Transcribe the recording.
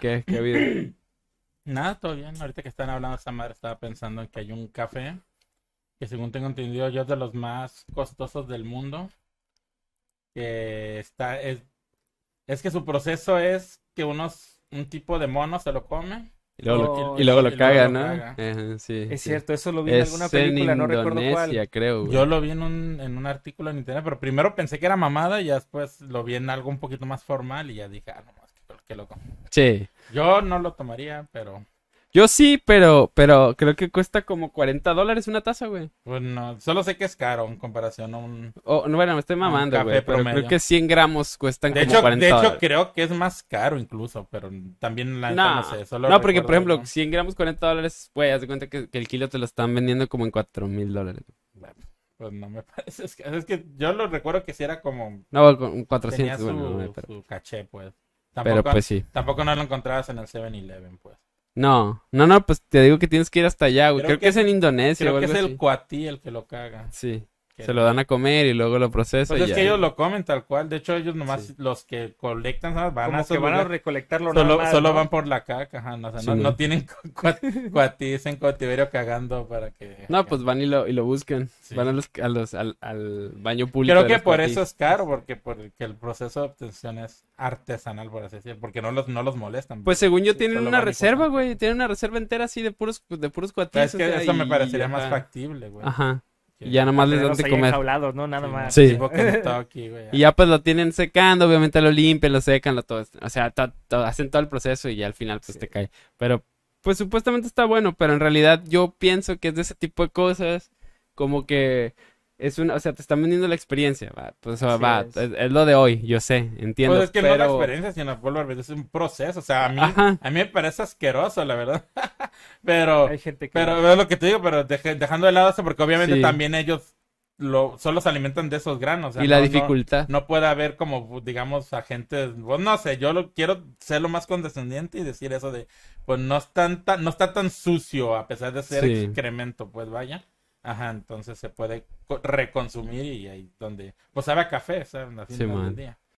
¿Qué, ha Nada, todo bien. Ahorita que están hablando esa madre estaba pensando en que hay un café que según tengo entendido yo es de los más costosos del mundo. Que está, es, que su proceso es que unos, un tipo de mono se lo come. Y luego, lo, caga, ¿no? es cierto, eso lo vi en alguna película, no recuerdo cuál. creo. Yo lo vi en un, en un artículo en internet, pero primero pensé que era mamada y después lo vi en algo un poquito más formal y ya dije, ah, no, que loco. Yo no lo tomaría, pero. Yo sí, pero, pero creo que cuesta como 40 dólares una taza, güey. Bueno, pues solo sé que es caro en comparación a un. no, bueno, me estoy mamando, güey. Pero creo que 100 gramos cuestan como hecho, 40 De hecho, creo que es más caro incluso, pero también la no, no sé. no, porque por ejemplo, 100 gramos, 40 dólares, güey, haz de cuenta que, el kilo te lo están vendiendo como en 4 mil dólares. Pues no me parece. Es que, yo lo recuerdo que si era como. No, 400, su caché, pues pero pues sí. Tampoco no lo encontrabas en el 7-Eleven, pues. No, no, no, pues te digo que tienes que ir hasta allá, güey. Creo, que, es en Indonesia, Creo que es el cuatí el que lo caga. Sí. Se lo dan a comer y luego lo procesan. Pues es que ellos lo comen tal cual. De hecho, ellos nomás los que colectan ¿sabes? van a van a recolectarlo solo, solo van por la caca, no, o no, tienen cuatis en cautiverio cagando para que. No, pues van y lo, y lo buscan. Van a los, los al, baño público. Creo que por eso es caro, porque porque el proceso de obtención es artesanal, por así decirlo, porque no los no los molestan. Pues según yo tienen una reserva, güey, tienen una reserva entera así de puros de puros cuatis. es que eso me parecería más factible, güey. Ajá. Y ya nomás les dan de comer. ¿no? Nada más. Sí. güey, Y ya pues lo tienen secando, obviamente lo limpian, lo secan, lo todo. O sea, hacen todo el proceso y al final pues te cae. Pero pues supuestamente está bueno, pero en realidad yo pienso que es de ese tipo de cosas como que es una, o sea, te están vendiendo la experiencia, pues va, es. lo de hoy, yo sé, entiendo. Pues es que no no la experiencia, sino vuelvo es un proceso, o sea, a mí, a mí me parece asqueroso, la verdad. pero, pero es lo que te digo, pero dejando de lado eso, porque obviamente también ellos lo, solo se alimentan de esos granos. y la dificultad. No, puede haber como, digamos, agentes, pues no sé, yo lo quiero ser lo más condescendiente y decir eso de, pues no, tan, no está tan sucio a pesar de ser excremento, pues vaya. Ajá, entonces se puede reconsumir y ahí donde, pues sabe a café, ¿sabes? día.